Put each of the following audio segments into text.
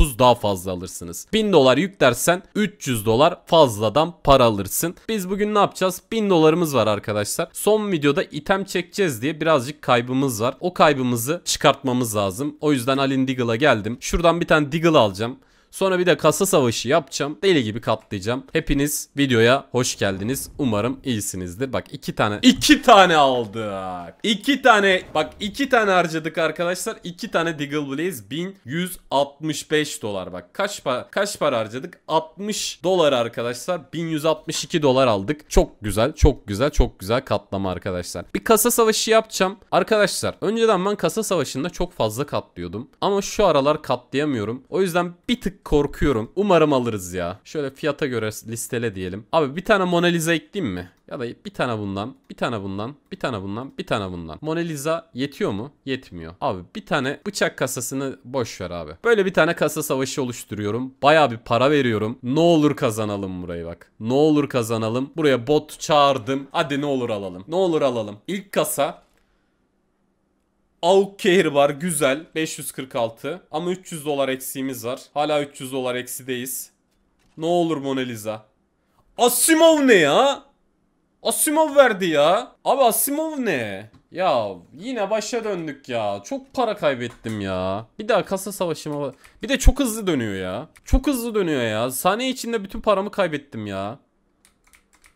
30 daha fazla alırsınız. 1000 dolar yük dersen 300 dolar fazladan para alırsın. Biz bugün ne yapacağız? 1000 dolarımız var arkadaşlar. Son videoda item çekeceğiz diye birazcık kaybımız var. O kaybımızı çıkartmamız lazım. O yüzden Alin Deagle'a geldim. Şuradan bir tane Deagle alacağım. Sonra bir de kasa savaşı yapacağım. Deli gibi katlayacağım. Hepiniz videoya hoş geldiniz. Umarım iyisinizdir. Bak iki tane. iki tane aldık. İki tane. Bak iki tane harcadık arkadaşlar. İki tane Diggle Blaze 1165 dolar. Bak kaç, pa kaç para harcadık? 60 dolar arkadaşlar. 1162 dolar aldık. Çok güzel. Çok güzel. Çok güzel katlama arkadaşlar. Bir kasa savaşı yapacağım. Arkadaşlar önceden ben kasa savaşında çok fazla katlıyordum. Ama şu aralar katlayamıyorum. O yüzden bir tık korkuyorum. Umarım alırız ya. Şöyle fiyata göre listele diyelim. Abi bir tane Mona Lisa ekleyeyim mi? Ya da bir tane bundan, bir tane bundan, bir tane bundan, bir tane bundan. Mona Lisa yetiyor mu? Yetmiyor. Abi bir tane bıçak kasasını boş ver abi. Böyle bir tane kasa savaşı oluşturuyorum. Baya bir para veriyorum. Ne olur kazanalım burayı bak. Ne olur kazanalım. Buraya bot çağırdım. Hadi ne olur alalım. Ne olur alalım. İlk kasa AUK Care var güzel 546 ama 300 dolar eksiğimiz var. Hala 300 dolar eksideyiz. Ne olur Mona Lisa. Asimov ne ya? Asimov verdi ya. Abi Asimov ne? Ya yine başa döndük ya. Çok para kaybettim ya. Bir daha kasa savaşıma... Bir de çok hızlı dönüyor ya. Çok hızlı dönüyor ya. Saniye içinde bütün paramı kaybettim ya.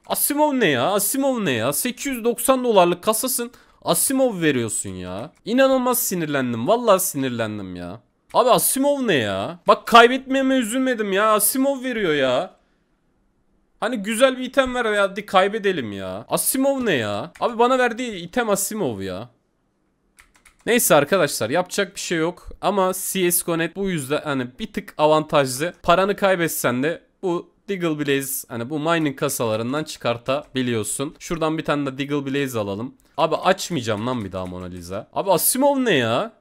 Asimov ne ya? Asimov ne ya? 890 dolarlık kasasın. Asimov veriyorsun ya. İnanılmaz sinirlendim. Vallahi sinirlendim ya. Abi Asimov ne ya? Bak kaybetmeme üzülmedim ya. Asimov veriyor ya. Hani güzel bir item ver ya hadi kaybedelim ya. Asimov ne ya? Abi bana verdiği item Asimov ya. Neyse arkadaşlar yapacak bir şey yok. Ama CS:GO net bu yüzden hani bir tık avantajlı. Paranı kaybetsen de bu Diggle Blaze hani bu mining kasalarından çıkartabiliyorsun. Şuradan bir tane de Diggle Blaze alalım. Abi açmayacağım lan bir daha Mona Lisa. Abi Asimov ne ya?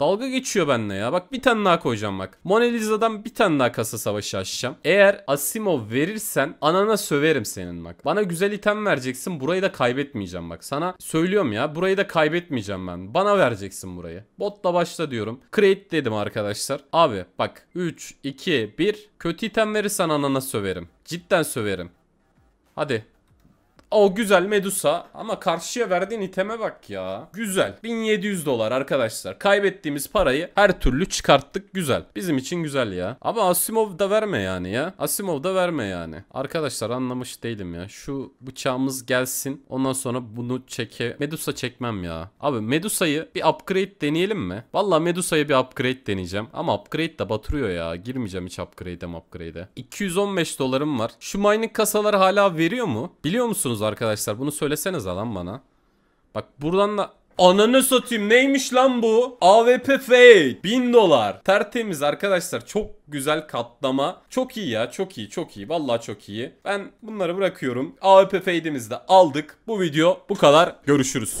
Dalga geçiyor benimle ya. Bak bir tane daha koyacağım bak. Mona Lisa'dan bir tane daha kasa savaşı açacağım. Eğer Asimov verirsen anana söverim senin bak. Bana güzel item vereceksin. Burayı da kaybetmeyeceğim bak. Sana söylüyorum ya. Burayı da kaybetmeyeceğim ben. Bana vereceksin burayı. Botla başla diyorum. Create dedim arkadaşlar. Abi bak 3, 2, 1. Kötü item verirsen anana söverim. Cidden söverim. Hadi o güzel Medusa ama karşıya verdiğin iteme bak ya. Güzel. 1700 dolar arkadaşlar. Kaybettiğimiz parayı her türlü çıkarttık. Güzel. Bizim için güzel ya. Ama Asimov da verme yani ya. Asimov da verme yani. Arkadaşlar anlamış değilim ya. Şu bıçağımız gelsin. Ondan sonra bunu çeke... Medusa çekmem ya. Abi Medusa'yı bir upgrade deneyelim mi? Valla Medusa'yı bir upgrade deneyeceğim. Ama upgrade de batırıyor ya. Girmeyeceğim hiç upgrade'e upgrade'e. 215 dolarım var. Şu mining kasaları hala veriyor mu? Biliyor musunuz arkadaşlar? Bunu söyleseniz lan bana. Bak buradan da Ananı satayım neymiş lan bu? AVP fake 1000 dolar. Tertemiz arkadaşlar çok güzel katlama. Çok iyi ya çok iyi çok iyi vallahi çok iyi. Ben bunları bırakıyorum. AVP fake'imizi de aldık. Bu video bu kadar. Görüşürüz.